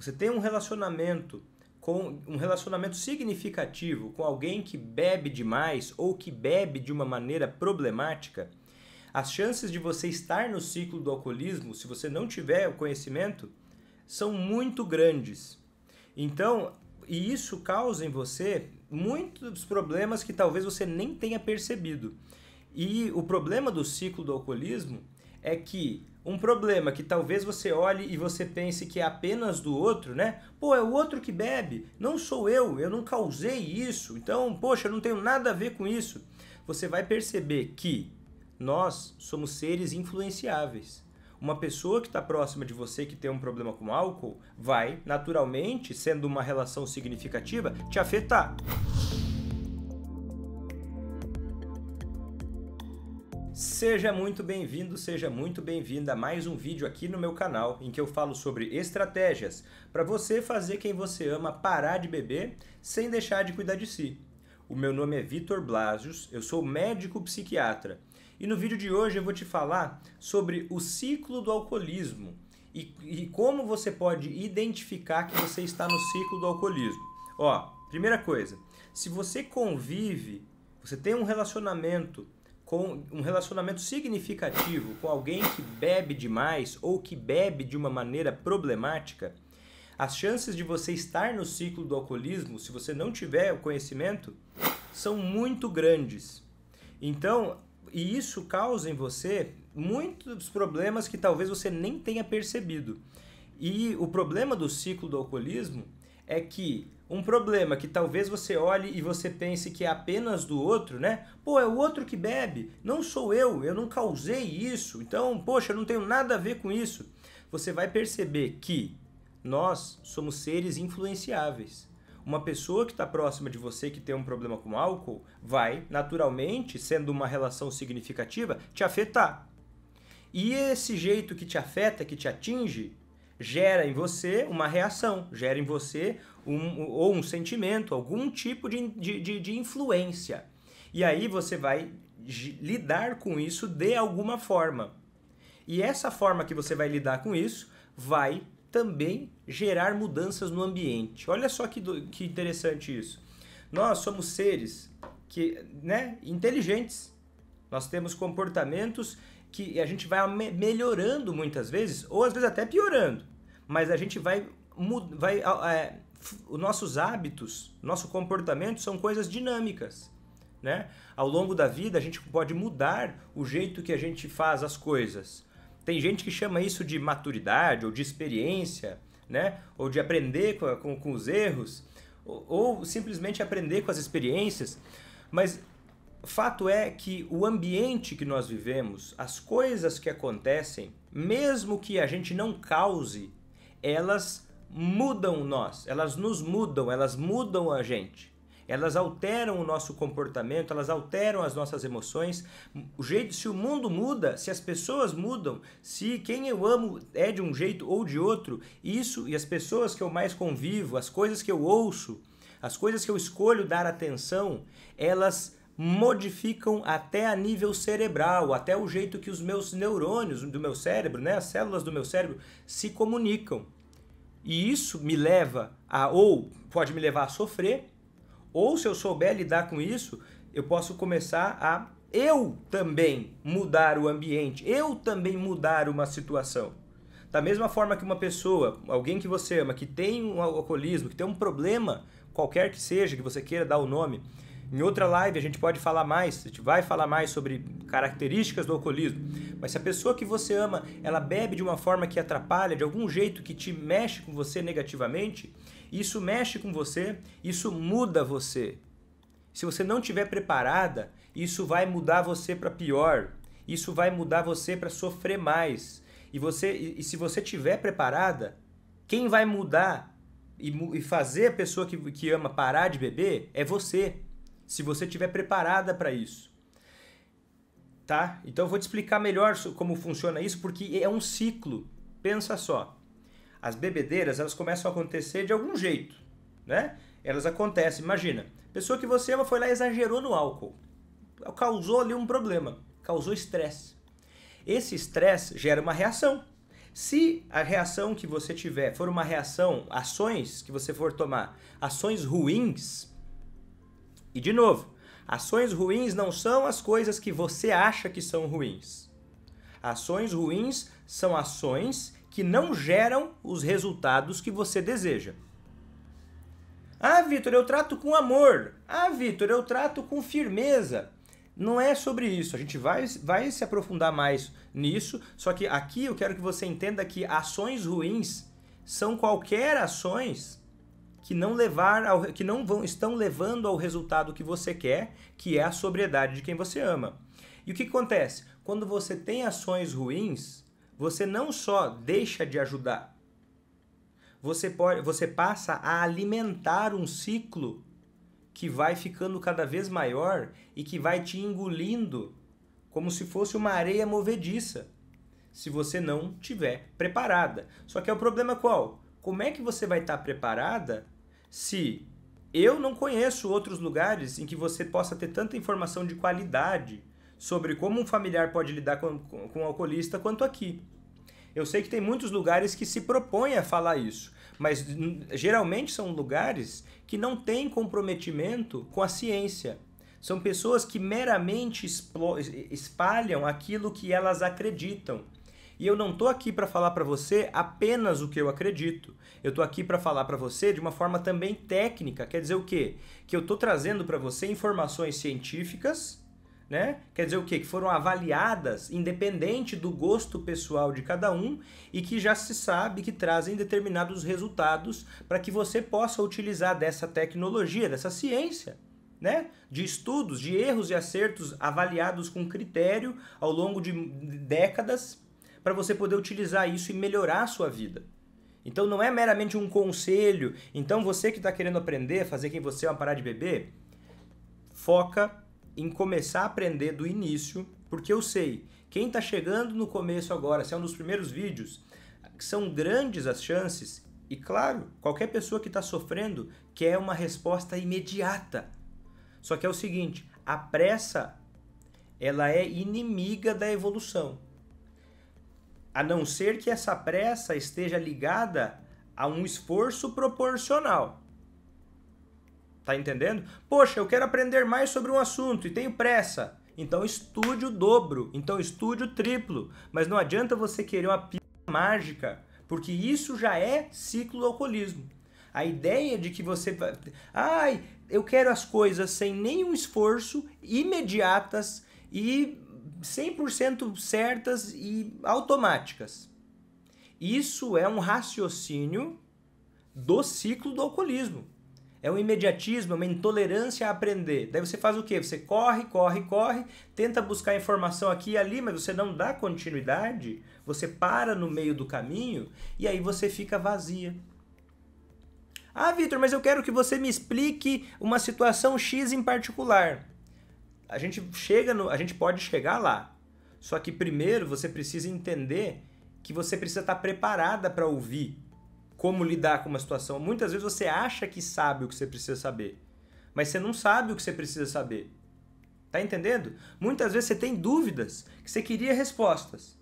Você tem um relacionamento com um relacionamento significativo com alguém que bebe demais ou que bebe de uma maneira problemática, as chances de você estar no ciclo do alcoolismo, se você não tiver o conhecimento, são muito grandes. Então, e isso causa em você muitos problemas que talvez você nem tenha percebido. E o problema do ciclo do alcoolismo é que um problema que talvez você olhe e você pense que é apenas do outro, né? Pô, é o outro que bebe, não sou eu, eu não causei isso, então, poxa, eu não tenho nada a ver com isso. Você vai perceber que nós somos seres influenciáveis. Uma pessoa que está próxima de você que tem um problema com álcool vai, naturalmente, sendo uma relação significativa, te afetar. Seja muito bem-vindo, seja muito bem-vinda a mais um vídeo aqui no meu canal em que eu falo sobre estratégias para você fazer quem você ama parar de beber sem deixar de cuidar de si. O meu nome é Vitor Blasius, eu sou médico psiquiatra e no vídeo de hoje eu vou te falar sobre o ciclo do alcoolismo e, e como você pode identificar que você está no ciclo do alcoolismo. Ó, primeira coisa, se você convive, você tem um relacionamento com um relacionamento significativo com alguém que bebe demais ou que bebe de uma maneira problemática, as chances de você estar no ciclo do alcoolismo, se você não tiver o conhecimento, são muito grandes. Então, e isso causa em você muitos problemas que talvez você nem tenha percebido. E o problema do ciclo do alcoolismo é que um problema que talvez você olhe e você pense que é apenas do outro, né? Pô, é o outro que bebe, não sou eu, eu não causei isso, então, poxa, eu não tenho nada a ver com isso. Você vai perceber que nós somos seres influenciáveis. Uma pessoa que está próxima de você que tem um problema com álcool vai, naturalmente, sendo uma relação significativa, te afetar. E esse jeito que te afeta, que te atinge, gera em você uma reação, gera em você um, ou um sentimento, algum tipo de, de, de influência. E aí você vai lidar com isso de alguma forma. E essa forma que você vai lidar com isso vai também gerar mudanças no ambiente. Olha só que, do, que interessante isso. Nós somos seres que, né, inteligentes. Nós temos comportamentos que a gente vai melhorando muitas vezes, ou às vezes até piorando, mas a gente vai. vai é, os nossos hábitos, nosso comportamento são coisas dinâmicas. Né? Ao longo da vida, a gente pode mudar o jeito que a gente faz as coisas. Tem gente que chama isso de maturidade ou de experiência, né? ou de aprender com, com, com os erros, ou, ou simplesmente aprender com as experiências. Mas Fato é que o ambiente que nós vivemos, as coisas que acontecem, mesmo que a gente não cause, elas mudam nós, elas nos mudam, elas mudam a gente. Elas alteram o nosso comportamento, elas alteram as nossas emoções. O jeito se o mundo muda, se as pessoas mudam, se quem eu amo é de um jeito ou de outro, isso e as pessoas que eu mais convivo, as coisas que eu ouço, as coisas que eu escolho dar atenção, elas modificam até a nível cerebral, até o jeito que os meus neurônios do meu cérebro, né, as células do meu cérebro se comunicam. E isso me leva a ou pode me levar a sofrer, ou se eu souber lidar com isso, eu posso começar a eu também mudar o ambiente, eu também mudar uma situação. Da mesma forma que uma pessoa, alguém que você ama, que tem um alcoolismo, que tem um problema, qualquer que seja, que você queira dar o nome, em outra live a gente pode falar mais, a gente vai falar mais sobre características do alcoolismo. Mas se a pessoa que você ama, ela bebe de uma forma que atrapalha, de algum jeito que te mexe com você negativamente, isso mexe com você, isso muda você. Se você não estiver preparada, isso vai mudar você para pior. Isso vai mudar você para sofrer mais. E você e se você estiver preparada, quem vai mudar e, e fazer a pessoa que, que ama parar de beber é você se você estiver preparada para isso. Tá? Então eu vou te explicar melhor como funciona isso, porque é um ciclo. Pensa só. As bebedeiras, elas começam a acontecer de algum jeito, né? Elas acontecem, imagina. Pessoa que você ama foi lá e exagerou no álcool. Causou ali um problema, causou estresse. Esse estresse gera uma reação. Se a reação que você tiver for uma reação, ações que você for tomar, ações ruins, e de novo, ações ruins não são as coisas que você acha que são ruins. Ações ruins são ações que não geram os resultados que você deseja. Ah, Vitor, eu trato com amor. Ah, Vitor, eu trato com firmeza. Não é sobre isso. A gente vai, vai se aprofundar mais nisso. Só que aqui eu quero que você entenda que ações ruins são qualquer ações que não levar ao, que não vão estão levando ao resultado que você quer, que é a sobriedade de quem você ama. E o que acontece? Quando você tem ações ruins, você não só deixa de ajudar, você pode, você passa a alimentar um ciclo que vai ficando cada vez maior e que vai te engolindo como se fosse uma areia movediça, se você não tiver preparada. Só que é o problema qual? Como é que você vai estar preparada se eu não conheço outros lugares em que você possa ter tanta informação de qualidade sobre como um familiar pode lidar com, com, com um alcoolista quanto aqui. Eu sei que tem muitos lugares que se propõem a falar isso, mas geralmente são lugares que não têm comprometimento com a ciência. São pessoas que meramente espalham aquilo que elas acreditam e eu não tô aqui para falar para você apenas o que eu acredito. Eu tô aqui para falar para você de uma forma também técnica. Quer dizer o quê? Que eu tô trazendo para você informações científicas, né? Quer dizer o quê? Que foram avaliadas independente do gosto pessoal de cada um e que já se sabe que trazem determinados resultados para que você possa utilizar dessa tecnologia, dessa ciência. Né? de estudos, de erros e acertos avaliados com critério ao longo de décadas para você poder utilizar isso e melhorar a sua vida. Então não é meramente um conselho. Então você que está querendo aprender, fazer quem você é, parar de beber, foca em começar a aprender do início, porque eu sei, quem está chegando no começo agora, se é um dos primeiros vídeos, são grandes as chances, e claro, qualquer pessoa que está sofrendo quer uma resposta imediata. Só que é o seguinte, a pressa ela é inimiga da evolução a não ser que essa pressa esteja ligada a um esforço proporcional. Tá entendendo? Poxa, eu quero aprender mais sobre um assunto e tenho pressa. Então estude o dobro, então estude o triplo. Mas não adianta você querer uma pílula mágica, porque isso já é ciclo do alcoolismo. A ideia de que você vai. Ai, eu quero as coisas sem nenhum esforço, imediatas e 100% certas e automáticas. Isso é um raciocínio do ciclo do alcoolismo. É um imediatismo, é uma intolerância a aprender. Daí você faz o quê? Você corre, corre, corre, tenta buscar informação aqui e ali, mas você não dá continuidade, você para no meio do caminho e aí você fica vazia. Ah, Vitor, mas eu quero que você me explique uma situação X em particular a gente chega no, a gente pode chegar lá. Só que primeiro você precisa entender que você precisa estar preparada para ouvir como lidar com uma situação. Muitas vezes você acha que sabe o que você precisa saber, mas você não sabe o que você precisa saber. Tá entendendo? Muitas vezes você tem dúvidas, que você queria respostas.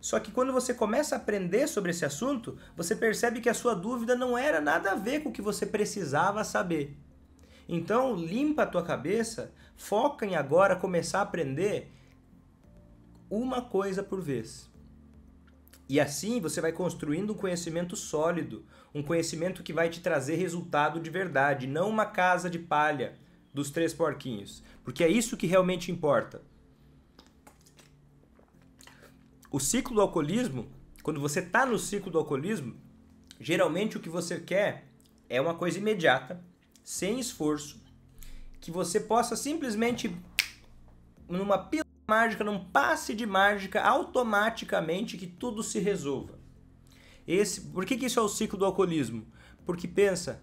Só que quando você começa a aprender sobre esse assunto, você percebe que a sua dúvida não era nada a ver com o que você precisava saber. Então, limpa a tua cabeça Foca em agora começar a aprender uma coisa por vez. E assim você vai construindo um conhecimento sólido, um conhecimento que vai te trazer resultado de verdade, não uma casa de palha dos três porquinhos. Porque é isso que realmente importa. O ciclo do alcoolismo, quando você está no ciclo do alcoolismo, geralmente o que você quer é uma coisa imediata, sem esforço, que você possa simplesmente, numa pílula mágica, num passe de mágica, automaticamente que tudo se resolva. Esse, por que, que isso é o ciclo do alcoolismo? Porque pensa,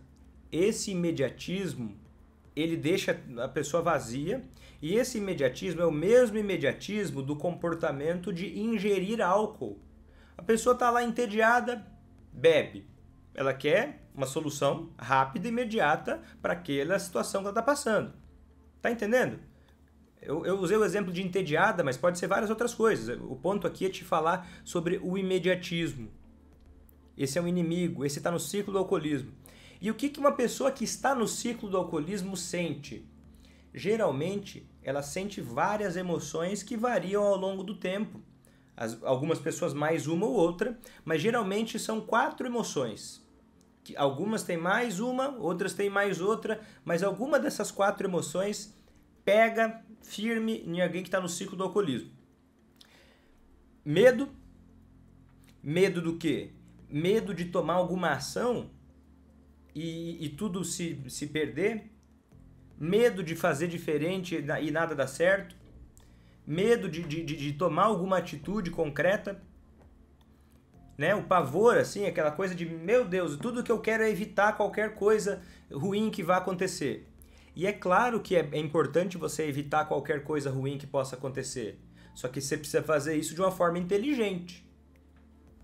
esse imediatismo ele deixa a pessoa vazia e esse imediatismo é o mesmo imediatismo do comportamento de ingerir álcool. A pessoa está lá entediada, bebe. Ela quer uma solução rápida e imediata para aquela situação que ela está passando. Tá entendendo? Eu, eu, usei o exemplo de entediada, mas pode ser várias outras coisas. O ponto aqui é te falar sobre o imediatismo. Esse é um inimigo, esse está no ciclo do alcoolismo. E o que, que uma pessoa que está no ciclo do alcoolismo sente? Geralmente, ela sente várias emoções que variam ao longo do tempo. As, algumas pessoas mais uma ou outra, mas geralmente são quatro emoções. Que algumas têm mais uma, outras têm mais outra, mas alguma dessas quatro emoções pega firme em alguém que está no ciclo do alcoolismo. Medo. Medo do quê? Medo de tomar alguma ação e, e tudo se, se perder. Medo de fazer diferente e nada dar certo medo de, de, de, tomar alguma atitude concreta, né? O pavor, assim, aquela coisa de meu Deus, tudo que eu quero é evitar qualquer coisa ruim que vá acontecer. E é claro que é, é importante você evitar qualquer coisa ruim que possa acontecer. Só que você precisa fazer isso de uma forma inteligente,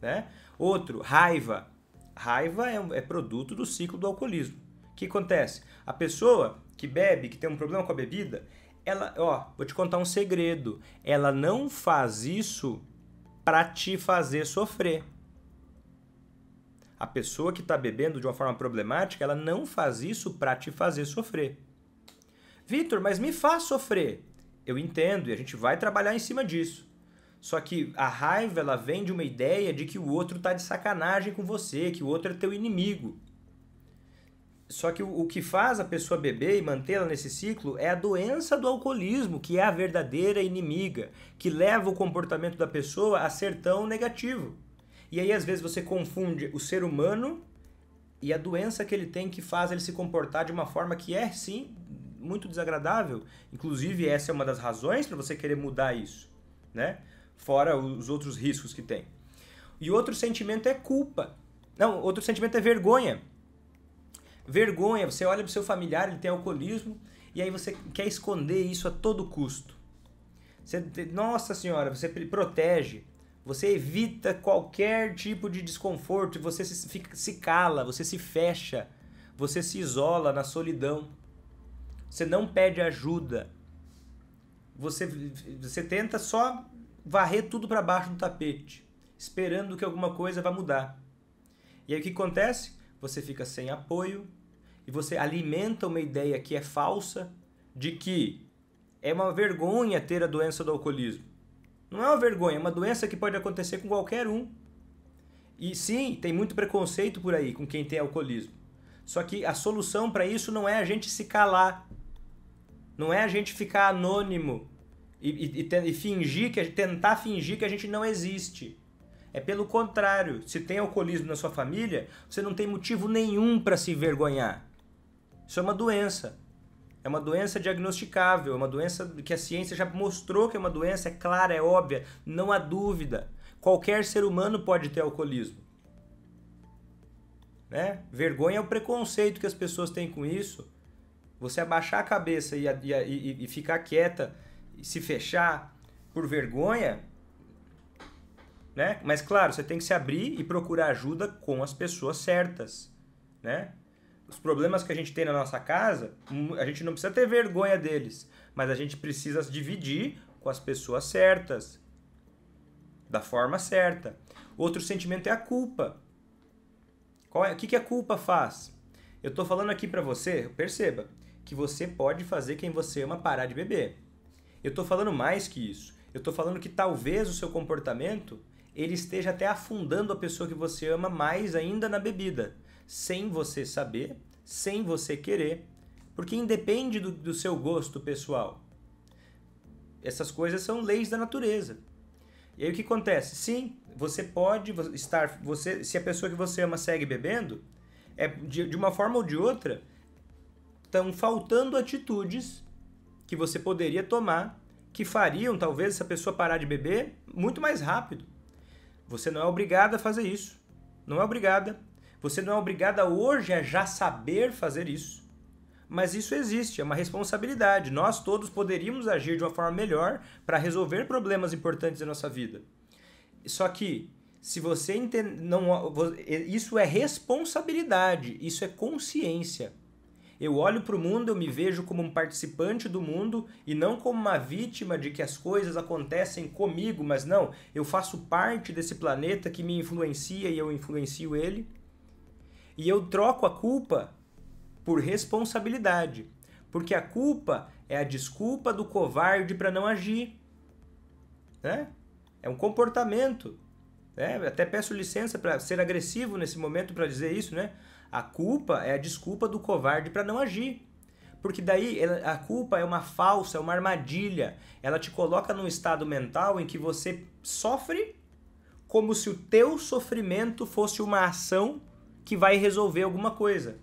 né? Outro, raiva. Raiva é, é produto do ciclo do alcoolismo. O que acontece? A pessoa que bebe, que tem um problema com a bebida, ela, ó, vou te contar um segredo. Ela não faz isso para te fazer sofrer. A pessoa que está bebendo de uma forma problemática, ela não faz isso para te fazer sofrer. Vitor, mas me faz sofrer. Eu entendo e a gente vai trabalhar em cima disso. Só que a raiva ela vem de uma ideia de que o outro tá de sacanagem com você, que o outro é teu inimigo. Só que o, que faz a pessoa beber e mantê-la nesse ciclo é a doença do alcoolismo, que é a verdadeira inimiga, que leva o comportamento da pessoa a ser tão negativo. E aí, às vezes, você confunde o ser humano e a doença que ele tem que faz ele se comportar de uma forma que é, sim, muito desagradável. Inclusive, essa é uma das razões para você querer mudar isso, né? Fora os outros riscos que tem. E outro sentimento é culpa. Não, outro sentimento é vergonha. Vergonha, você olha para o seu familiar, ele tem alcoolismo, e aí você quer esconder isso a todo custo. Você, nossa senhora, você protege, você evita qualquer tipo de desconforto, você se, fica, se cala, você se fecha, você se isola na solidão. Você não pede ajuda. Você, você tenta só varrer tudo para baixo do tapete, esperando que alguma coisa vá mudar. E aí o que acontece? Você fica sem apoio, e você alimenta uma ideia que é falsa de que é uma vergonha ter a doença do alcoolismo. Não é uma vergonha, é uma doença que pode acontecer com qualquer um. E sim, tem muito preconceito por aí com quem tem alcoolismo. Só que a solução para isso não é a gente se calar, não é a gente ficar anônimo e, e, e, fingir que tentar fingir que a gente não existe. É pelo contrário, se tem alcoolismo na sua família, você não tem motivo nenhum para se envergonhar. Isso é uma doença. É uma doença diagnosticável, é uma doença que a ciência já mostrou que é uma doença, é clara, é óbvia, não há dúvida. Qualquer ser humano pode ter alcoolismo. Né? Vergonha é o preconceito que as pessoas têm com isso. Você abaixar a cabeça e, e, e ficar quieta e se fechar por vergonha, né? Mas claro, você tem que se abrir e procurar ajuda com as pessoas certas, né? os problemas que a gente tem na nossa casa, a gente não precisa ter vergonha deles, mas a gente precisa dividir com as pessoas certas, da forma certa. Outro sentimento é a culpa. Qual é, o que, que a culpa faz? Eu estou falando aqui para você, perceba, que você pode fazer quem você ama parar de beber. Eu estou falando mais que isso. Eu estou falando que talvez o seu comportamento ele esteja até afundando a pessoa que você ama mais ainda na bebida sem você saber, sem você querer, porque independe do, do seu gosto pessoal. Essas coisas são leis da natureza. E aí o que acontece? Sim, você pode estar. Você, se a pessoa que você ama segue bebendo, é de, de uma forma ou de outra, estão faltando atitudes que você poderia tomar que fariam talvez essa pessoa parar de beber muito mais rápido. Você não é obrigada a fazer isso. Não é obrigada. Você não é obrigada hoje a já saber fazer isso. Mas isso existe, é uma responsabilidade. Nós todos poderíamos agir de uma forma melhor para resolver problemas importantes da nossa vida. Só que se você entender. não, isso é responsabilidade, isso é consciência. Eu olho para o mundo, eu me vejo como um participante do mundo e não como uma vítima de que as coisas acontecem comigo, mas não, eu faço parte desse planeta que me influencia e eu influencio ele. E eu troco a culpa por responsabilidade, porque a culpa é a desculpa do covarde para não agir. Né? É um comportamento. Né? Até peço licença para ser agressivo nesse momento para dizer isso, né? A culpa é a desculpa do covarde para não agir. Porque daí a culpa é uma falsa, é uma armadilha. Ela te coloca num estado mental em que você sofre como se o teu sofrimento fosse uma ação que vai resolver alguma coisa.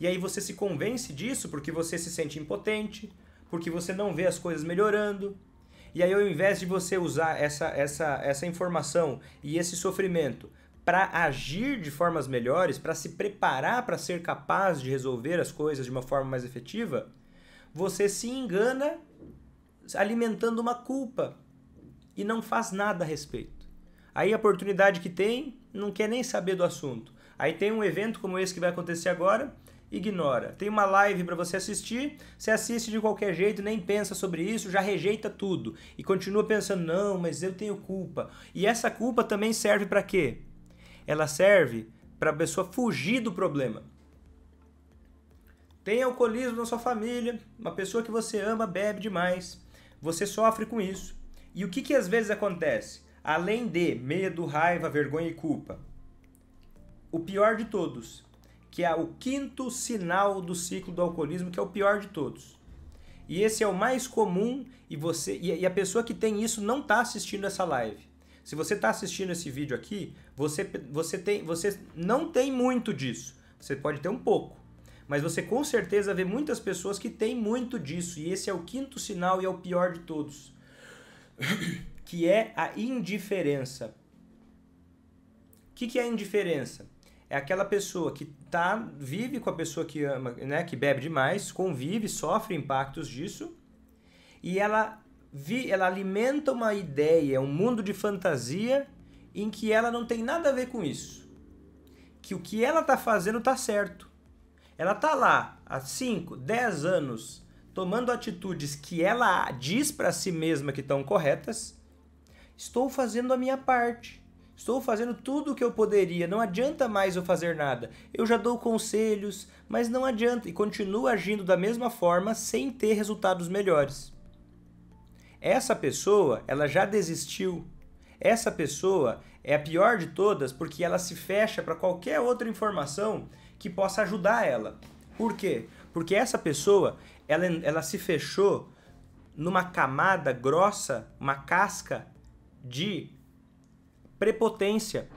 E aí você se convence disso porque você se sente impotente, porque você não vê as coisas melhorando. E aí, ao invés de você usar essa, essa, essa informação e esse sofrimento para agir de formas melhores, para se preparar para ser capaz de resolver as coisas de uma forma mais efetiva, você se engana alimentando uma culpa e não faz nada a respeito. Aí a oportunidade que tem, não quer nem saber do assunto. Aí tem um evento como esse que vai acontecer agora, ignora. Tem uma live para você assistir, você assiste de qualquer jeito, nem pensa sobre isso, já rejeita tudo e continua pensando: "Não, mas eu tenho culpa". E essa culpa também serve para quê? Ela serve para a pessoa fugir do problema. Tem alcoolismo na sua família, uma pessoa que você ama bebe demais, você sofre com isso. E o que que às vezes acontece? Além de medo, raiva, vergonha e culpa, o pior de todos, que é o quinto sinal do ciclo do alcoolismo, que é o pior de todos. E esse é o mais comum e você e a pessoa que tem isso não está assistindo essa live. Se você está assistindo esse vídeo aqui, você, você, tem, você não tem muito disso. Você pode ter um pouco. Mas você com certeza vê muitas pessoas que têm muito disso. E esse é o quinto sinal e é o pior de todos. Que é a indiferença. O que, que é indiferença? é aquela pessoa que tá, vive com a pessoa que ama, né, que bebe demais, convive, sofre impactos disso, e ela, vi, ela alimenta uma ideia, um mundo de fantasia em que ela não tem nada a ver com isso. Que o que ela tá fazendo tá certo. Ela tá lá há 5, 10 anos tomando atitudes que ela diz para si mesma que estão corretas. Estou fazendo a minha parte Estou fazendo tudo o que eu poderia, não adianta mais eu fazer nada. Eu já dou conselhos, mas não adianta e continuo agindo da mesma forma sem ter resultados melhores. Essa pessoa, ela já desistiu. Essa pessoa é a pior de todas porque ela se fecha para qualquer outra informação que possa ajudar ela. Por quê? Porque essa pessoa, ela, ela se fechou numa camada grossa, uma casca de prepotência.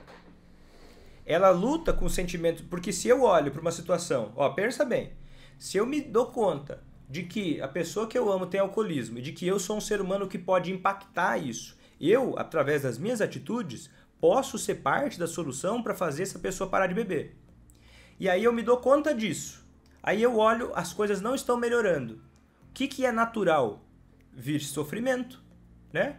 Ela luta com o sentimento, porque se eu olho para uma situação, ó, pensa bem, se eu me dou conta de que a pessoa que eu amo tem alcoolismo e de que eu sou um ser humano que pode impactar isso, eu, através das minhas atitudes, posso ser parte da solução para fazer essa pessoa parar de beber. E aí eu me dou conta disso. Aí eu olho, as coisas não estão melhorando. O que, que é natural? Vir sofrimento, né?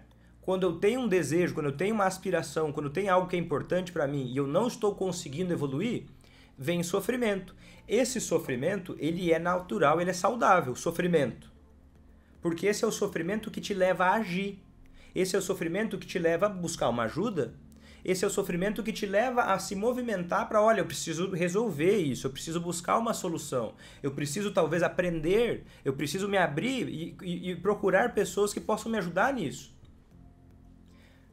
quando eu tenho um desejo, quando eu tenho uma aspiração, quando tem algo que é importante para mim e eu não estou conseguindo evoluir, vem sofrimento. Esse sofrimento, ele é natural, ele é saudável, sofrimento. Porque esse é o sofrimento que te leva a agir. Esse é o sofrimento que te leva a buscar uma ajuda. Esse é o sofrimento que te leva a se movimentar para, olha, eu preciso resolver isso, eu preciso buscar uma solução, eu preciso talvez aprender, eu preciso me abrir e, e, e procurar pessoas que possam me ajudar nisso.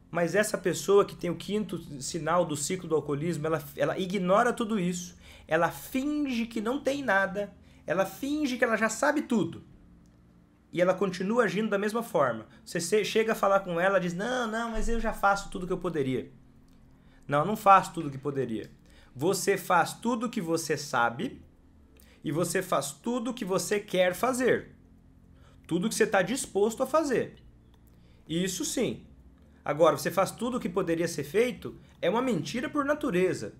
Mas essa pessoa que tem o quinto sinal do ciclo do alcoolismo, ela, ela ignora tudo isso, ela finge que não tem nada, ela finge que ela já sabe tudo. E ela continua agindo da mesma forma. Você chega a falar com ela, diz: Não, não, mas eu já faço tudo que eu poderia. Não, não faço tudo que poderia. Você faz tudo que você sabe e você faz tudo que você quer fazer. Tudo que você está disposto a fazer. Isso sim, Agora, você faz tudo o que poderia ser feito, é uma mentira por natureza.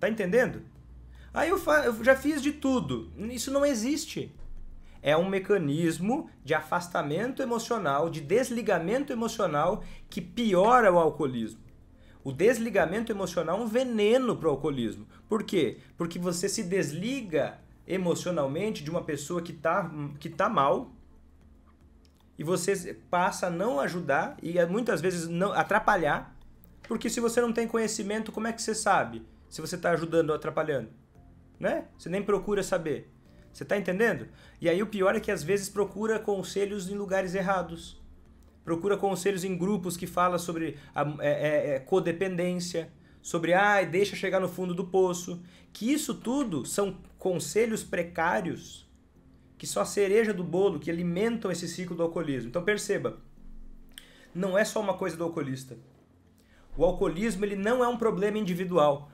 Tá entendendo? Aí eu, eu já fiz de tudo. Isso não existe. É um mecanismo de afastamento emocional, de desligamento emocional que piora o alcoolismo. O desligamento emocional é um veneno para o alcoolismo. Por quê? Porque você se desliga emocionalmente de uma pessoa que está que tá mal, e você passa a não ajudar e eh, muitas vezes não atrapalhar, porque se você não tem conhecimento, como é que você sabe se você está ajudando ou atrapalhando? Né? Você nem procura saber. Você está entendendo? E aí o pior é que às vezes procura conselhos em lugares errados. Procura conselhos em grupos que falam sobre a, é, é, é, codependência, sobre ai, ah, deixa chegar no fundo do poço. Que isso tudo são conselhos precários que são a cereja do bolo que alimentam esse ciclo do alcoolismo. Então perceba, não é só uma coisa do alcoolista. O alcoolismo ele não é um problema individual.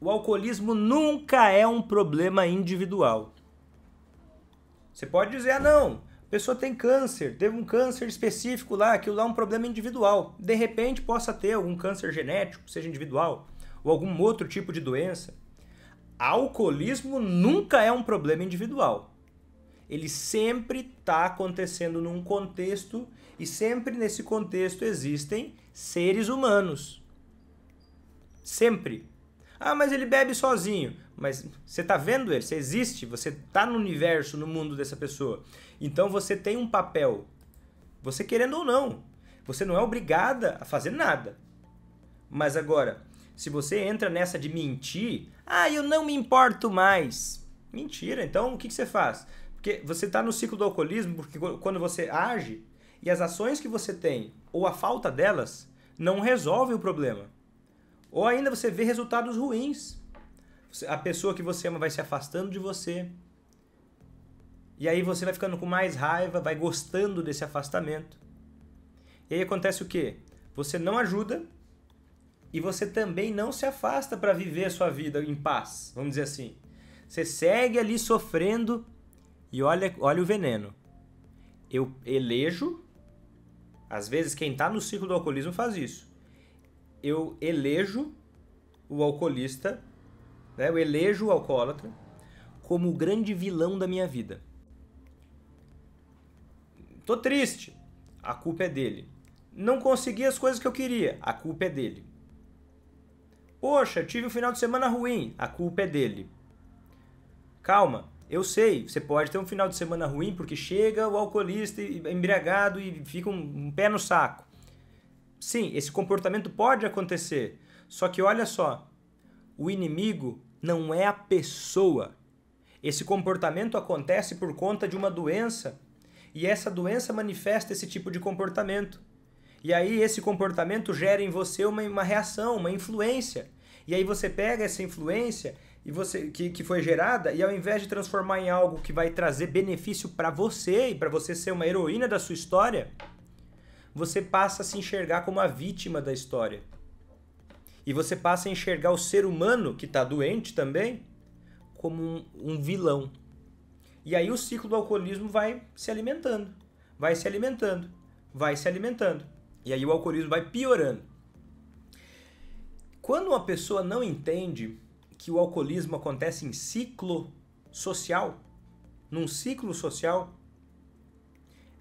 O alcoolismo nunca é um problema individual. Você pode dizer, ah não, a pessoa tem câncer, teve um câncer específico lá, aquilo lá é um problema individual. De repente possa ter algum câncer genético, seja individual, ou algum outro tipo de doença alcoolismo nunca é um problema individual. Ele sempre está acontecendo num contexto e sempre nesse contexto existem seres humanos. Sempre. Ah, mas ele bebe sozinho. Mas você está vendo ele, você existe, você está no universo, no mundo dessa pessoa. Então você tem um papel. Você querendo ou não. Você não é obrigada a fazer nada. Mas agora, se você entra nessa de mentir, ah, eu não me importo mais. Mentira, então o que, que você faz? Porque você está no ciclo do alcoolismo, porque quando você age e as ações que você tem, ou a falta delas, não resolve o problema. Ou ainda você vê resultados ruins. A pessoa que você ama vai se afastando de você. E aí você vai ficando com mais raiva, vai gostando desse afastamento. E aí acontece o quê? Você não ajuda, e você também não se afasta para viver a sua vida em paz, vamos dizer assim. Você segue ali sofrendo e olha, olha o veneno. Eu elejo, às vezes quem está no ciclo do alcoolismo faz isso. Eu elejo o alcoolista, né? eu elejo o alcoólatra como o grande vilão da minha vida. Tô triste, a culpa é dele. Não consegui as coisas que eu queria, a culpa é dele. Poxa, tive um final de semana ruim, a culpa é dele. Calma, eu sei, você pode ter um final de semana ruim porque chega o alcoolista embriagado e fica um, um pé no saco. Sim, esse comportamento pode acontecer. Só que olha só, o inimigo não é a pessoa. Esse comportamento acontece por conta de uma doença e essa doença manifesta esse tipo de comportamento. E aí esse comportamento gera em você uma, uma reação, uma influência. E aí você pega essa influência e você que, que foi gerada e ao invés de transformar em algo que vai trazer benefício para você e para você ser uma heroína da sua história, você passa a se enxergar como a vítima da história. E você passa a enxergar o ser humano que está doente também como um, um vilão. E aí o ciclo do alcoolismo vai se alimentando, vai se alimentando, vai se alimentando. E aí o alcoolismo vai piorando. Quando uma pessoa não entende que o alcoolismo acontece em ciclo social, num ciclo social,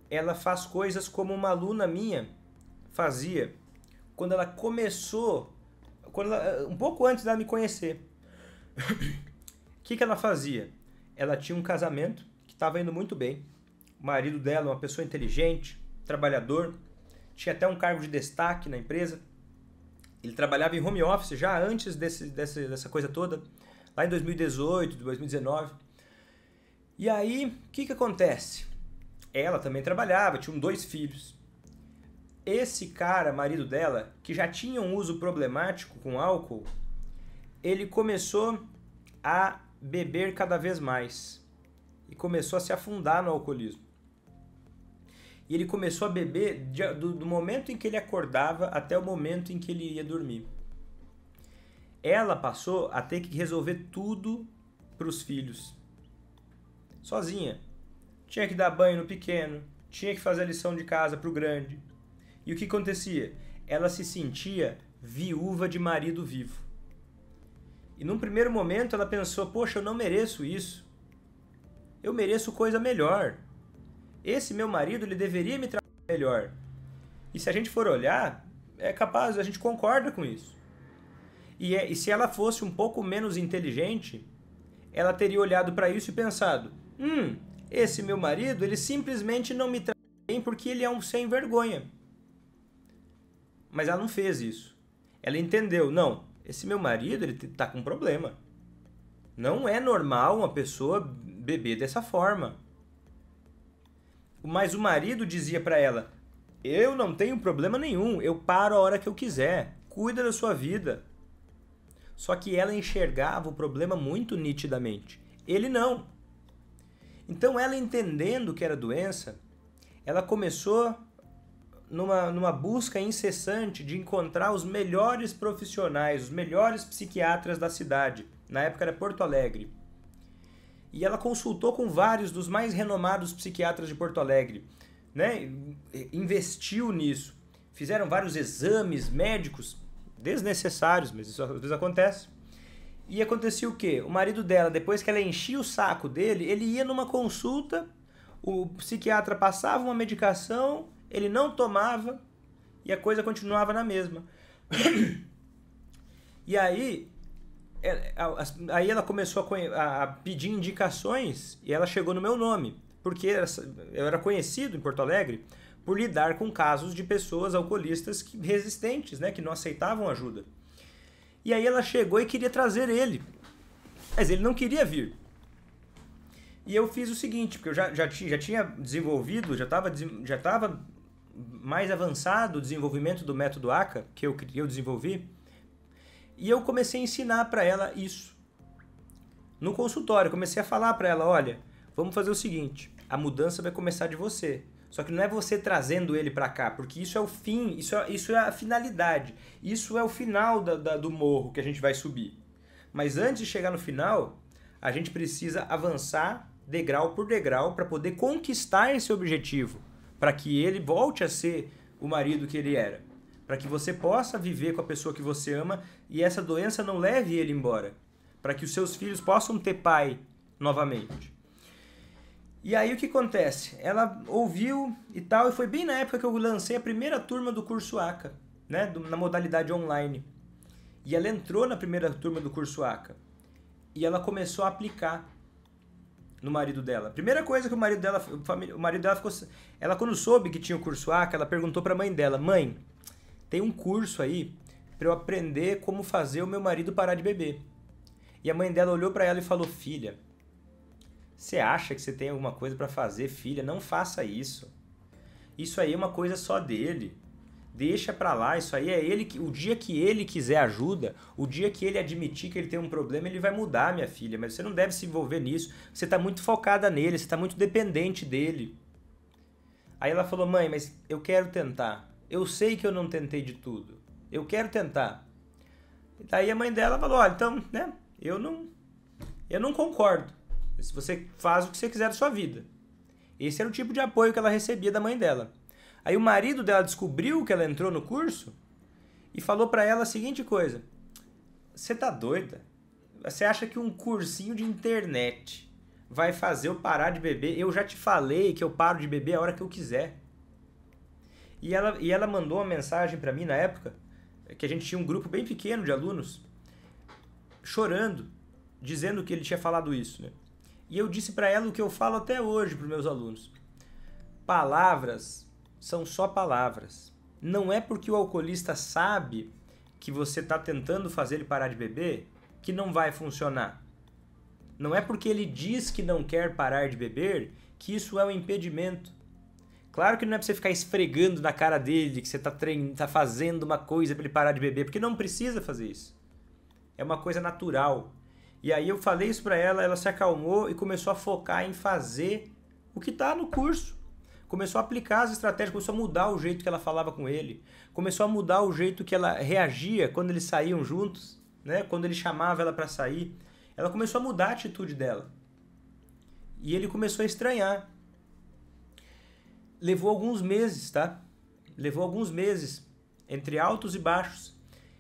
ela faz coisas como uma aluna minha fazia quando ela começou, quando ela, eh, um pouco antes dela me conhecer. O que, que ela fazia? Ela tinha um casamento que estava indo muito bem. O marido dela, uma pessoa inteligente, trabalhador, tinha até um cargo de destaque na empresa ele trabalhava em home office já antes desse, desse, dessa coisa toda, lá em 2018, 2019. E aí, o que, que acontece? Ela também trabalhava, tinham dois filhos. Esse cara, marido dela, que já tinha um uso problemático com álcool, ele começou a beber cada vez mais e começou a se afundar no alcoolismo. E ele começou a beber de, do, do momento em que ele acordava até o momento em que ele ia dormir. Ela passou a ter que resolver tudo para os filhos. Sozinha. Tinha que dar banho no pequeno, tinha que fazer a lição de casa para o grande. E o que acontecia? Ela se sentia viúva de marido vivo. E num primeiro momento ela pensou: poxa, eu não mereço isso. Eu mereço coisa melhor. Esse meu marido, ele deveria me tratar melhor. E se a gente for olhar, é capaz, a gente concorda com isso. E, é, e se ela fosse um pouco menos inteligente, ela teria olhado para isso e pensado: hum, esse meu marido, ele simplesmente não me trata bem porque ele é um sem vergonha. Mas ela não fez isso. Ela entendeu: não, esse meu marido, ele tá com um problema. Não é normal uma pessoa beber dessa forma. Mas o marido dizia para ela: Eu não tenho problema nenhum, eu paro a hora que eu quiser, cuida da sua vida. Só que ela enxergava o problema muito nitidamente. Ele não. Então, ela entendendo que era doença, ela começou numa, numa busca incessante de encontrar os melhores profissionais, os melhores psiquiatras da cidade. Na época era Porto Alegre e ela consultou com vários dos mais renomados psiquiatras de Porto Alegre, né? Investiu nisso. Fizeram vários exames médicos desnecessários, mas isso às vezes acontece. E acontecia o quê? O marido dela, depois que ela enchia o saco dele, ele ia numa consulta, o psiquiatra passava uma medicação, ele não tomava e a coisa continuava na mesma. e aí, é, aí ela começou a, a pedir indicações e ela chegou no meu nome, porque eu era conhecido em Porto Alegre por lidar com casos de pessoas alcoolistas resistentes, né, que não aceitavam ajuda. E aí ela chegou e queria trazer ele, mas ele não queria vir. E eu fiz o seguinte, porque eu já, já, já tinha desenvolvido, já estava já tava mais avançado o desenvolvimento do método ACA, que eu, que eu desenvolvi, e eu comecei a ensinar para ela isso. No consultório, comecei a falar para ela, olha, vamos fazer o seguinte, a mudança vai começar de você. Só que não é você trazendo ele para cá, porque isso é o fim, isso é, isso é a finalidade, isso é o final da, da, do morro que a gente vai subir. Mas antes de chegar no final, a gente precisa avançar degrau por degrau para poder conquistar esse objetivo, para que ele volte a ser o marido que ele era para que você possa viver com a pessoa que você ama e essa doença não leve ele embora, para que os seus filhos possam ter pai novamente. E aí o que acontece? Ela ouviu e tal, e foi bem na época que eu lancei a primeira turma do curso ACA, né, na modalidade online. E ela entrou na primeira turma do curso ACA. E ela começou a aplicar no marido dela. Primeira coisa que o marido dela, o marido dela ficou, ela quando soube que tinha o curso ACA, ela perguntou para a mãe dela: "Mãe, tem um curso aí para eu aprender como fazer o meu marido parar de beber. E a mãe dela olhou para ela e falou: Filha, você acha que você tem alguma coisa para fazer, filha? Não faça isso. Isso aí é uma coisa só dele. Deixa para lá, isso aí é ele que o dia que ele quiser ajuda, o dia que ele admitir que ele tem um problema, ele vai mudar, minha filha, mas você não deve se envolver nisso. Você tá muito focada nele, você tá muito dependente dele. Aí ela falou: "Mãe, mas eu quero tentar". Eu sei que eu não tentei de tudo. Eu quero tentar. E daí a mãe dela falou: olha, então, né? Eu não, eu não concordo. Se você faz o que você quiser da sua vida. Esse era o tipo de apoio que ela recebia da mãe dela. Aí o marido dela descobriu que ela entrou no curso e falou para ela a seguinte coisa: Você tá doida? Você acha que um cursinho de internet vai fazer eu parar de beber? Eu já te falei que eu paro de beber a hora que eu quiser. E ela, e ela mandou uma mensagem para mim na época, que a gente tinha um grupo bem pequeno de alunos, chorando, dizendo que ele tinha falado isso. Né? E eu disse para ela o que eu falo até hoje para meus alunos: palavras são só palavras. Não é porque o alcoolista sabe que você está tentando fazer ele parar de beber que não vai funcionar. Não é porque ele diz que não quer parar de beber que isso é um impedimento. Claro que não é pra você ficar esfregando na cara dele que você tá, trein... tá fazendo uma coisa para ele parar de beber, porque não precisa fazer isso. É uma coisa natural. E aí eu falei isso pra ela, ela se acalmou e começou a focar em fazer o que tá no curso. Começou a aplicar as estratégias, começou a mudar o jeito que ela falava com ele, começou a mudar o jeito que ela reagia quando eles saíam juntos, né? Quando ele chamava ela para sair, ela começou a mudar a atitude dela. E ele começou a estranhar levou alguns meses, tá? Levou alguns meses, entre altos e baixos.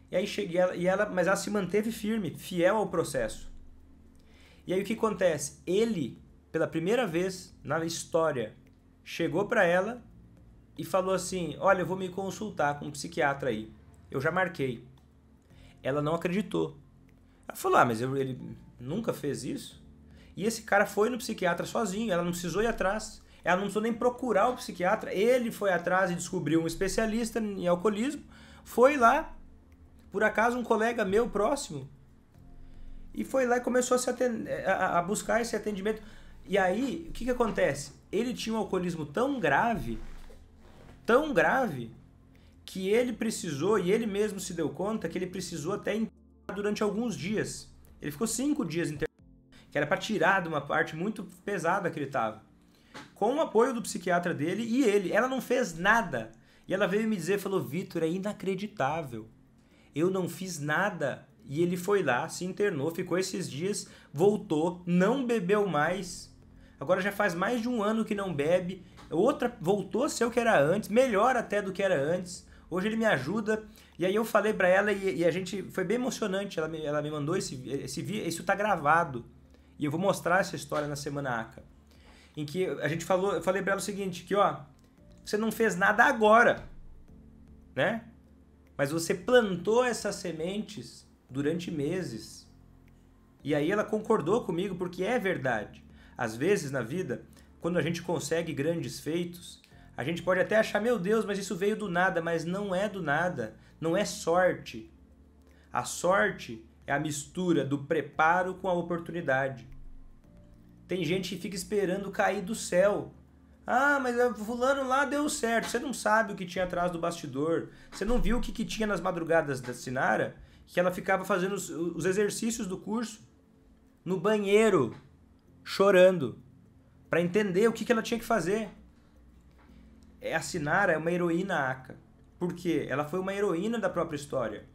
E aí cheguei ela, e ela, mas ela se manteve firme, fiel ao processo. E aí o que acontece? Ele, pela primeira vez na história, chegou para ela e falou assim: "Olha, eu vou me consultar com um psiquiatra aí. Eu já marquei." Ela não acreditou. Ela falou: "Ah, mas eu, ele nunca fez isso?" E esse cara foi no psiquiatra sozinho, ela não precisou ir atrás. Ela não precisou nem procurar o psiquiatra. Ele foi atrás e descobriu um especialista em alcoolismo. Foi lá, por acaso, um colega meu próximo. E foi lá e começou a, se atender, a buscar esse atendimento. E aí, o que, que acontece? Ele tinha um alcoolismo tão grave, tão grave, que ele precisou, e ele mesmo se deu conta, que ele precisou até internar durante alguns dias. Ele ficou cinco dias internado, que era para tirar de uma parte muito pesada que ele estava com o apoio do psiquiatra dele e ele. Ela não fez nada. E ela veio me dizer, falou, Vitor, é inacreditável. Eu não fiz nada. E ele foi lá, se internou, ficou esses dias, voltou, não bebeu mais. Agora já faz mais de um ano que não bebe. Outra voltou a ser o que era antes, melhor até do que era antes. Hoje ele me ajuda. E aí eu falei para ela e, e, a gente foi bem emocionante. Ela me, ela me mandou esse, esse isso tá gravado. E eu vou mostrar essa história na semana ACA em que a gente falou, eu falei para ela o seguinte, que ó, você não fez nada agora, né? Mas você plantou essas sementes durante meses. E aí ela concordou comigo porque é verdade. Às vezes na vida, quando a gente consegue grandes feitos, a gente pode até achar, meu Deus, mas isso veio do nada, mas não é do nada, não é sorte. A sorte é a mistura do preparo com a oportunidade. Tem gente que fica esperando cair do céu. Ah, mas é, fulano lá deu certo. Você não sabe o que tinha atrás do bastidor. Você não viu o que, que tinha nas madrugadas da Sinara? Que ela ficava fazendo os, os exercícios do curso no banheiro, chorando, para entender o que, que ela tinha que fazer. É, a Sinara é uma heroína aca. Por quê? Ela foi uma heroína da própria história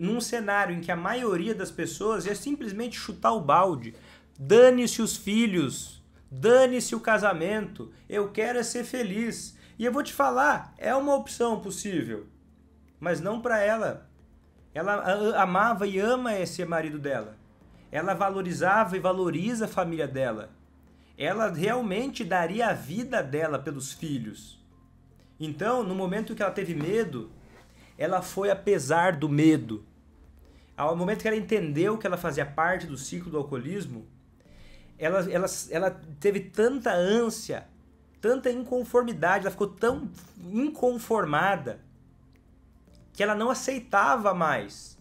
num cenário em que a maioria das pessoas ia simplesmente chutar o balde, Dane-se os filhos, dane-se o casamento, eu quero é ser feliz. E eu vou te falar, é uma opção possível, mas não para ela. Ela amava e ama esse marido dela. Ela valorizava e valoriza a família dela. Ela realmente daria a vida dela pelos filhos. Então, no momento que ela teve medo, ela foi apesar do medo. Ao momento que ela entendeu que ela fazia parte do ciclo do alcoolismo, ela, ela, ela teve tanta ânsia, tanta inconformidade, ela ficou tão inconformada que ela não aceitava mais.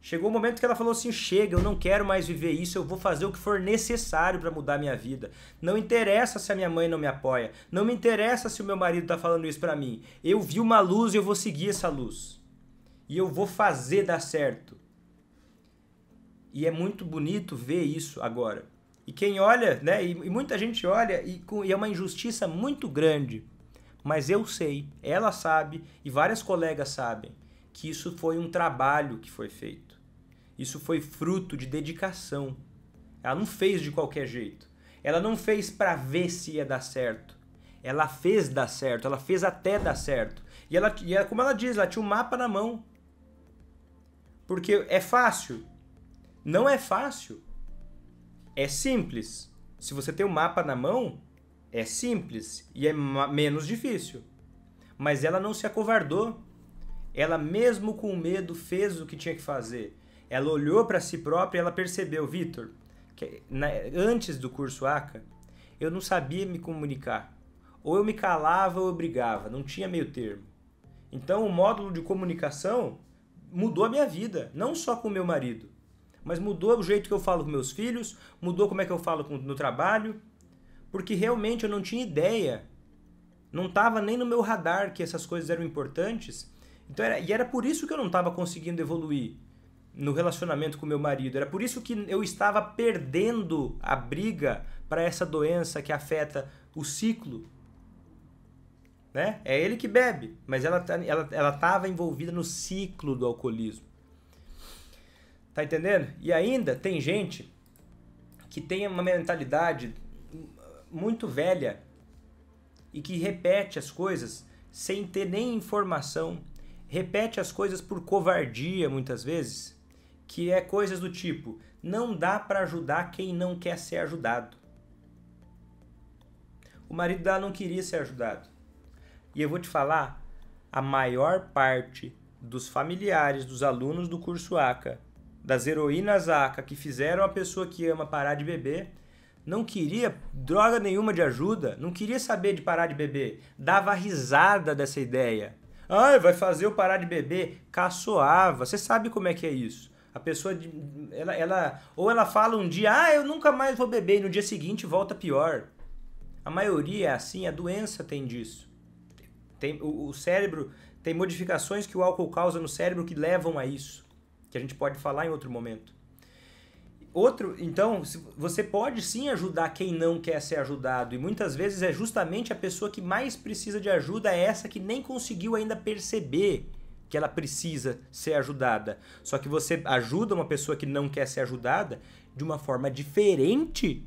Chegou o um momento que ela falou assim: chega, eu não quero mais viver isso, eu vou fazer o que for necessário para mudar minha vida. Não interessa se a minha mãe não me apoia, não me interessa se o meu marido está falando isso para mim. Eu vi uma luz e eu vou seguir essa luz. E eu vou fazer dar certo. E é muito bonito ver isso agora. E quem olha, né? E, e muita gente olha e, com, e é uma injustiça muito grande. Mas eu sei, ela sabe e várias colegas sabem que isso foi um trabalho que foi feito. Isso foi fruto de dedicação. Ela não fez de qualquer jeito. Ela não fez para ver se ia dar certo. Ela fez dar certo, ela fez até dar certo. E ela, e ela é como ela diz, ela tinha um mapa na mão. Porque é fácil? Não é fácil. É simples. Se você tem o um mapa na mão, é simples e é menos difícil. Mas ela não se acovardou. Ela, mesmo com medo, fez o que tinha que fazer. Ela olhou para si própria e ela percebeu, Vitor, que na, antes do curso ACA, eu não sabia me comunicar. Ou eu me calava ou eu brigava, não tinha meio termo. Então o módulo de comunicação mudou a minha vida, não só com o meu marido, mas mudou o jeito que eu falo com meus filhos, mudou como é que eu falo com, no trabalho, porque realmente eu não tinha ideia, não estava nem no meu radar que essas coisas eram importantes. Então era, e era por isso que eu não estava conseguindo evoluir no relacionamento com meu marido. Era por isso que eu estava perdendo a briga para essa doença que afeta o ciclo. Né? É ele que bebe, mas ela tá, ela ela estava envolvida no ciclo do alcoolismo. Tá entendendo? E ainda tem gente que tem uma mentalidade muito velha e que repete as coisas sem ter nem informação, repete as coisas por covardia muitas vezes, que é coisas do tipo: não dá para ajudar quem não quer ser ajudado. O marido dela não queria ser ajudado. E eu vou te falar, a maior parte dos familiares dos alunos do curso ACA das heroínas aca que fizeram a pessoa que ama parar de beber, não queria droga nenhuma de ajuda, não queria saber de parar de beber, dava risada dessa ideia. Ai, vai fazer eu parar de beber? Caçoava. Você sabe como é que é isso. A pessoa, ela, ela, ou ela fala um dia, ah, eu nunca mais vou beber, e no dia seguinte volta pior. A maioria é assim, a doença tem disso. Tem, o, o cérebro tem modificações que o álcool causa no cérebro que levam a isso que a gente pode falar em outro momento. Outro, então, você pode sim ajudar quem não quer ser ajudado, e muitas vezes é justamente a pessoa que mais precisa de ajuda, é essa que nem conseguiu ainda perceber que ela precisa ser ajudada. Só que você ajuda uma pessoa que não quer ser ajudada de uma forma diferente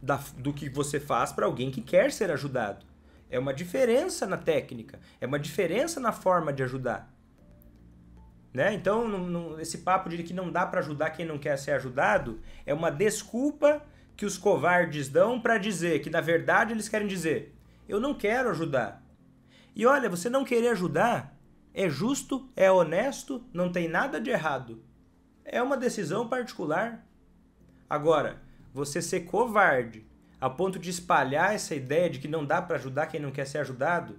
da, do que você faz para alguém que quer ser ajudado. É uma diferença na técnica, é uma diferença na forma de ajudar. Né? Então, esse papo de que não dá para ajudar quem não quer ser ajudado é uma desculpa que os covardes dão para dizer que, na verdade, eles querem dizer: eu não quero ajudar. E olha, você não querer ajudar é justo, é honesto, não tem nada de errado. É uma decisão particular. Agora, você ser covarde a ponto de espalhar essa ideia de que não dá para ajudar quem não quer ser ajudado,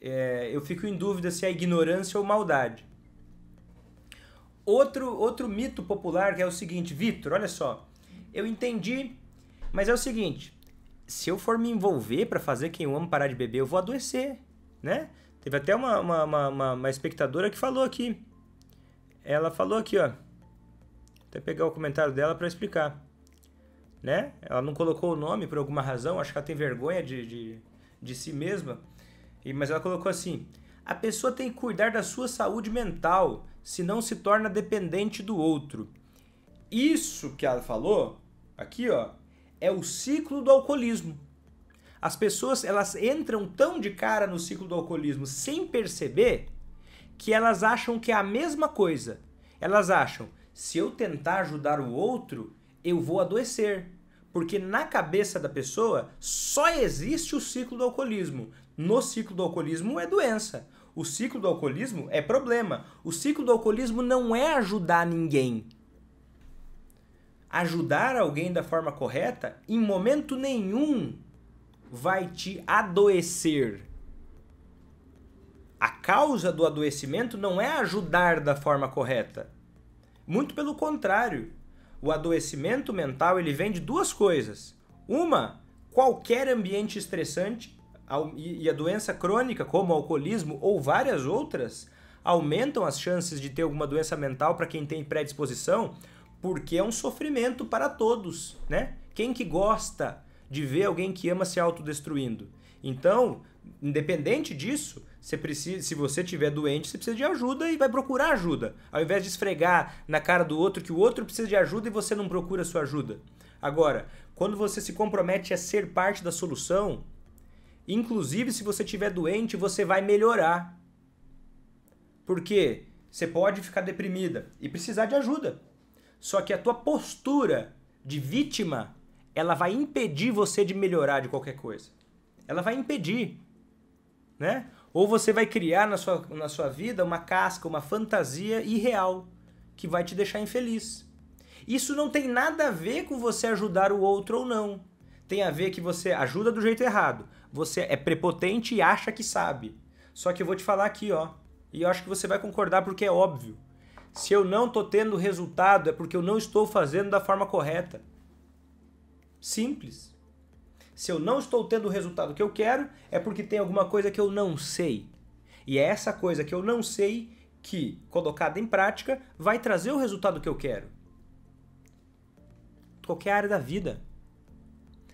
é, eu fico em dúvida se é ignorância ou maldade. Outro, outro mito popular que é o seguinte, Vitor, olha só, eu entendi, mas é o seguinte, se eu for me envolver para fazer quem eu amo parar de beber, eu vou adoecer, né? Teve até uma, uma, uma, uma, uma espectadora que falou aqui, ela falou aqui, ó, até pegar o comentário dela para explicar, né? Ela não colocou o nome por alguma razão, acho que ela tem vergonha de, de, de si mesma, e, mas ela colocou assim, a pessoa tem que cuidar da sua saúde mental, senão se torna dependente do outro. Isso que ela falou aqui, ó, é o ciclo do alcoolismo. As pessoas, elas entram tão de cara no ciclo do alcoolismo sem perceber que elas acham que é a mesma coisa. Elas acham, se eu tentar ajudar o outro, eu vou adoecer. Porque na cabeça da pessoa só existe o ciclo do alcoolismo no ciclo do alcoolismo é doença. O ciclo do alcoolismo é problema. O ciclo do alcoolismo não é ajudar ninguém. Ajudar alguém da forma correta, em momento nenhum, vai te adoecer. A causa do adoecimento não é ajudar da forma correta. Muito pelo contrário. O adoecimento mental ele vem de duas coisas. Uma, qualquer ambiente estressante e a doença crônica, como o alcoolismo ou várias outras, aumentam as chances de ter alguma doença mental para quem tem predisposição, porque é um sofrimento para todos, né? Quem que gosta de ver alguém que ama se autodestruindo? Então, independente disso, você precisa, se você tiver doente, você precisa de ajuda e vai procurar ajuda, ao invés de esfregar na cara do outro que o outro precisa de ajuda e você não procura sua ajuda. Agora, quando você se compromete a ser parte da solução, Inclusive, se você estiver doente, você vai melhorar. Porque você pode ficar deprimida e precisar de ajuda. Só que a tua postura de vítima, ela vai impedir você de melhorar de qualquer coisa. Ela vai impedir, né? Ou você vai criar na sua, na sua vida uma casca, uma fantasia irreal que vai te deixar infeliz. Isso não tem nada a ver com você ajudar o outro ou não. Tem a ver que você ajuda do jeito errado, você é prepotente e acha que sabe. Só que eu vou te falar aqui, ó, e eu acho que você vai concordar porque é óbvio. Se eu não tô tendo resultado é porque eu não estou fazendo da forma correta. Simples. Se eu não estou tendo o resultado que eu quero é porque tem alguma coisa que eu não sei. E é essa coisa que eu não sei que, colocada em prática, vai trazer o resultado que eu quero. Qualquer área da vida.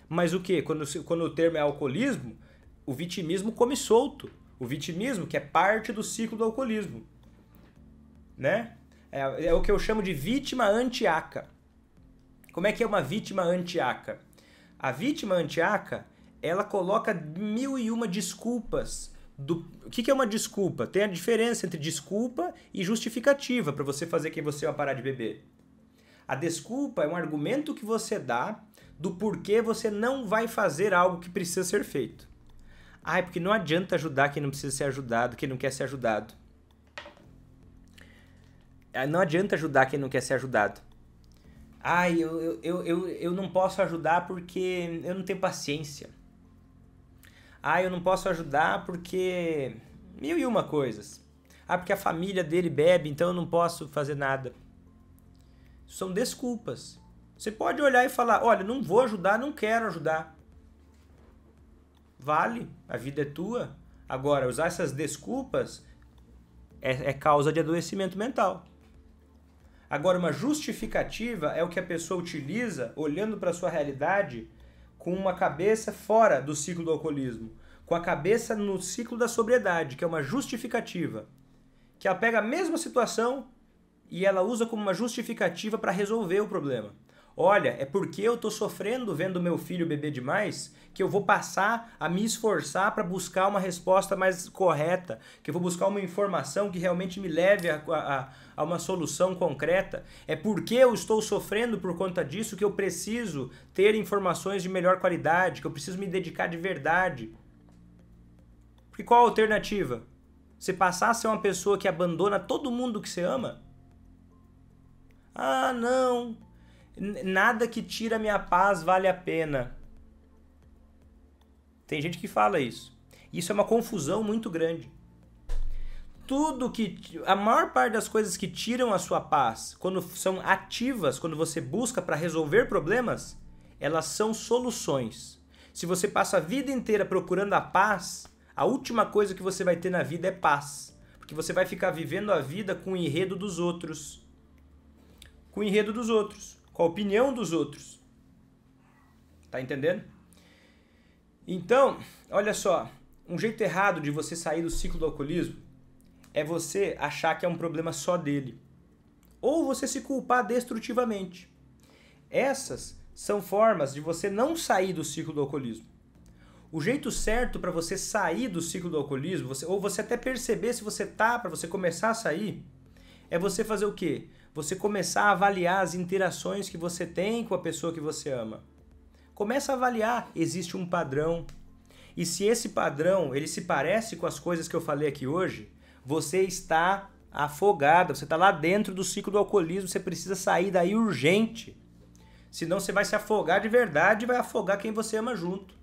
Mas o que? Quando, quando o termo é alcoolismo, o vitimismo come solto. O vitimismo, que é parte do ciclo do alcoolismo. Né? É, é o que eu chamo de vítima antiaca. Como é que é uma vítima antiaca? A vítima antiaca, ela coloca mil e uma desculpas. Do... O que, que é uma desculpa? Tem a diferença entre desculpa e justificativa para você fazer quem você vai é parar de beber. A desculpa é um argumento que você dá do porquê você não vai fazer algo que precisa ser feito. Ah, porque não adianta ajudar quem não precisa ser ajudado, quem não quer ser ajudado. Ah, não adianta ajudar quem não quer ser ajudado. Ah, eu, eu, eu, eu, eu não posso ajudar porque eu não tenho paciência. Ah, eu não posso ajudar porque. mil e uma coisas. Ah, porque a família dele bebe, então eu não posso fazer nada. São desculpas. Você pode olhar e falar: olha, não vou ajudar, não quero ajudar. Vale, a vida é tua. Agora, usar essas desculpas é, é causa de adoecimento mental. Agora, uma justificativa é o que a pessoa utiliza olhando para a sua realidade com uma cabeça fora do ciclo do alcoolismo, com a cabeça no ciclo da sobriedade, que é uma justificativa. Que ela pega a mesma situação e ela usa como uma justificativa para resolver o problema. Olha, é porque eu tô sofrendo vendo meu filho beber demais que eu vou passar a me esforçar para buscar uma resposta mais correta, que eu vou buscar uma informação que realmente me leve a, a, a uma solução concreta. É porque eu estou sofrendo por conta disso que eu preciso ter informações de melhor qualidade, que eu preciso me dedicar de verdade. Porque qual a alternativa? Você passar a ser uma pessoa que abandona todo mundo que você ama? Ah, não, Nada que tira minha paz vale a pena. Tem gente que fala isso. Isso é uma confusão muito grande. Tudo que. A maior parte das coisas que tiram a sua paz, quando são ativas, quando você busca para resolver problemas, elas são soluções. Se você passa a vida inteira procurando a paz, a última coisa que você vai ter na vida é paz. Porque você vai ficar vivendo a vida com o enredo dos outros. Com o enredo dos outros com a opinião dos outros. Tá entendendo? Então, olha só, um jeito errado de você sair do ciclo do alcoolismo é você achar que é um problema só dele. Ou você se culpar destrutivamente. Essas são formas de você não sair do ciclo do alcoolismo. O jeito certo para você sair do ciclo do alcoolismo, você, ou você até perceber se você tá para você começar a sair, é você fazer o quê? Você começar a avaliar as interações que você tem com a pessoa que você ama. Começa a avaliar, existe um padrão. E se esse padrão, ele se parece com as coisas que eu falei aqui hoje, você está afogado. você está lá dentro do ciclo do alcoolismo, você precisa sair daí urgente. Senão você vai se afogar de verdade e vai afogar quem você ama junto.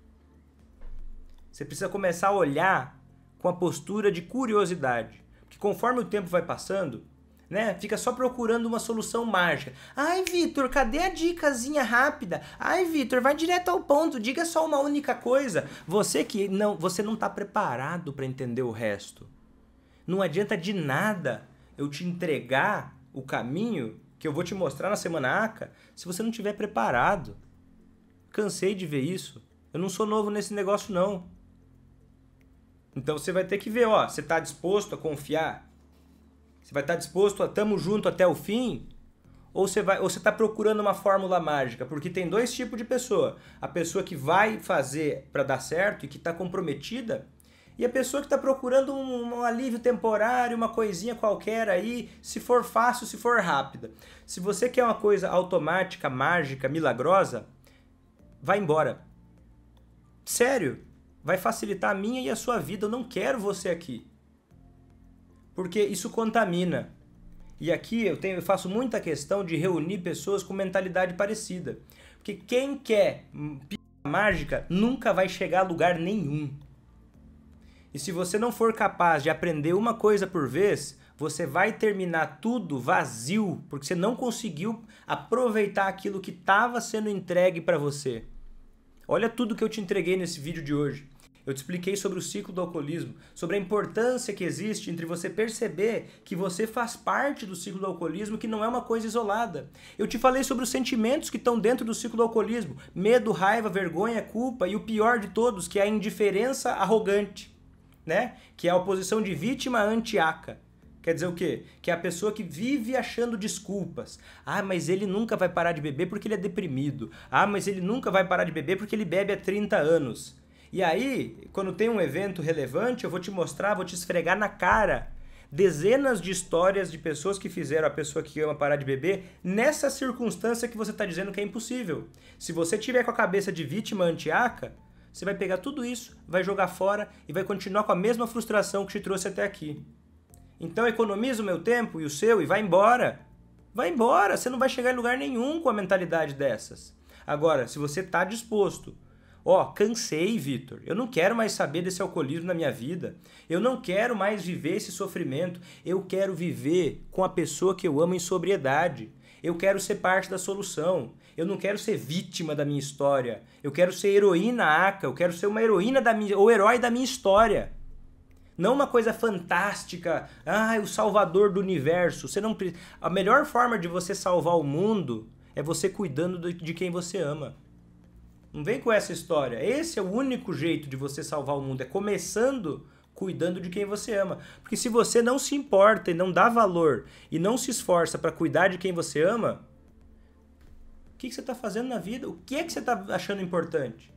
Você precisa começar a olhar com a postura de curiosidade. Porque conforme o tempo vai passando, né? Fica só procurando uma solução mágica. Ai, Vitor, cadê a dicasinha rápida? Ai, Vitor, vai direto ao ponto, diga só uma única coisa. Você que não, você não está preparado para entender o resto. Não adianta de nada eu te entregar o caminho que eu vou te mostrar na semana ACA se você não estiver preparado. Cansei de ver isso. Eu não sou novo nesse negócio não. Então você vai ter que ver, ó, você está disposto a confiar você vai estar disposto a tamo junto até o fim? Ou você vai, ou você está procurando uma fórmula mágica? Porque tem dois tipos de pessoa: a pessoa que vai fazer para dar certo e que está comprometida, e a pessoa que está procurando um, um, alívio temporário, uma coisinha qualquer aí, se for fácil, se for rápida. Se você quer uma coisa automática, mágica, milagrosa, vai embora. Sério, vai facilitar a minha e a sua vida. Eu não quero você aqui porque isso contamina. E aqui eu, tenho, eu faço muita questão de reunir pessoas com mentalidade parecida. Porque quem quer hum, mágica nunca vai chegar a lugar nenhum. E se você não for capaz de aprender uma coisa por vez, você vai terminar tudo vazio, porque você não conseguiu aproveitar aquilo que estava sendo entregue para você. Olha tudo que eu te entreguei nesse vídeo de hoje. Eu te expliquei sobre o ciclo do alcoolismo, sobre a importância que existe entre você perceber que você faz parte do ciclo do alcoolismo, que não é uma coisa isolada. Eu te falei sobre os sentimentos que estão dentro do ciclo do alcoolismo: medo, raiva, vergonha, culpa e o pior de todos, que é a indiferença arrogante, né? Que é a oposição de vítima anti-aca. Quer dizer o quê? Que é a pessoa que vive achando desculpas. Ah, mas ele nunca vai parar de beber porque ele é deprimido. Ah, mas ele nunca vai parar de beber porque ele bebe há 30 anos. E aí, quando tem um evento relevante, eu vou te mostrar, vou te esfregar na cara dezenas de histórias de pessoas que fizeram a pessoa que ama parar de beber nessa circunstância que você está dizendo que é impossível. Se você tiver com a cabeça de vítima antiaca, você vai pegar tudo isso, vai jogar fora e vai continuar com a mesma frustração que te trouxe até aqui. Então economiza o meu tempo e o seu e vai embora. Vai embora, você não vai chegar em lugar nenhum com a mentalidade dessas. Agora, se você está disposto Ó, oh, cansei, Vitor. Eu não quero mais saber desse alcoolismo na minha vida. Eu não quero mais viver esse sofrimento. Eu quero viver com a pessoa que eu amo em sobriedade. Eu quero ser parte da solução. Eu não quero ser vítima da minha história. Eu quero ser heroína aca. Eu quero ser uma heroína da minha, ou herói da minha história. Não uma coisa fantástica. Ah, o salvador do universo. Você não A melhor forma de você salvar o mundo é você cuidando de quem você ama. Não vem com essa história. Esse é o único jeito de você salvar o mundo, é começando cuidando de quem você ama. Porque se você não se importa e não dá valor e não se esforça para cuidar de quem você ama, o que, que você está fazendo na vida? O que é que você está achando importante?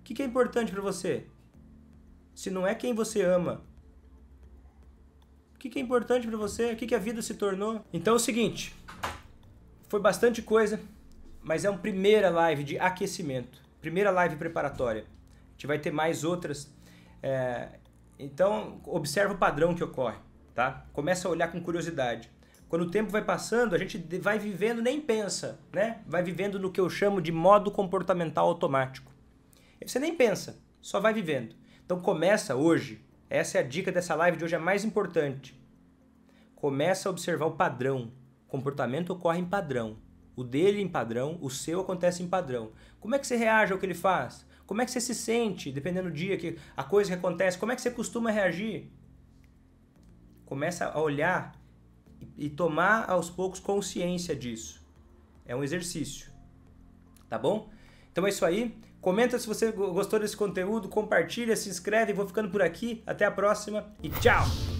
O que, que é importante para você? Se não é quem você ama, o que, que é importante para você? O que, que a vida se tornou? Então é o seguinte, foi bastante coisa, mas é uma primeira live de aquecimento primeira live preparatória. A gente vai ter mais outras. É, então, observa o padrão que ocorre, tá? Começa a olhar com curiosidade. Quando o tempo vai passando, a gente vai vivendo, nem pensa, né? Vai vivendo no que eu chamo de modo comportamental automático. Você nem pensa, só vai vivendo. Então começa hoje. Essa é a dica dessa live de hoje, é a mais importante. Começa a observar o padrão. O comportamento ocorre em padrão. O dele em padrão, o seu acontece em padrão. Como é que você reage ao que ele faz? Como é que você se sente, dependendo do dia que a coisa que acontece? Como é que você costuma reagir? Começa a olhar e tomar aos poucos consciência disso. É um exercício. Tá bom? Então é isso aí. Comenta se você gostou desse conteúdo, compartilha, se inscreve. Vou ficando por aqui. Até a próxima e tchau!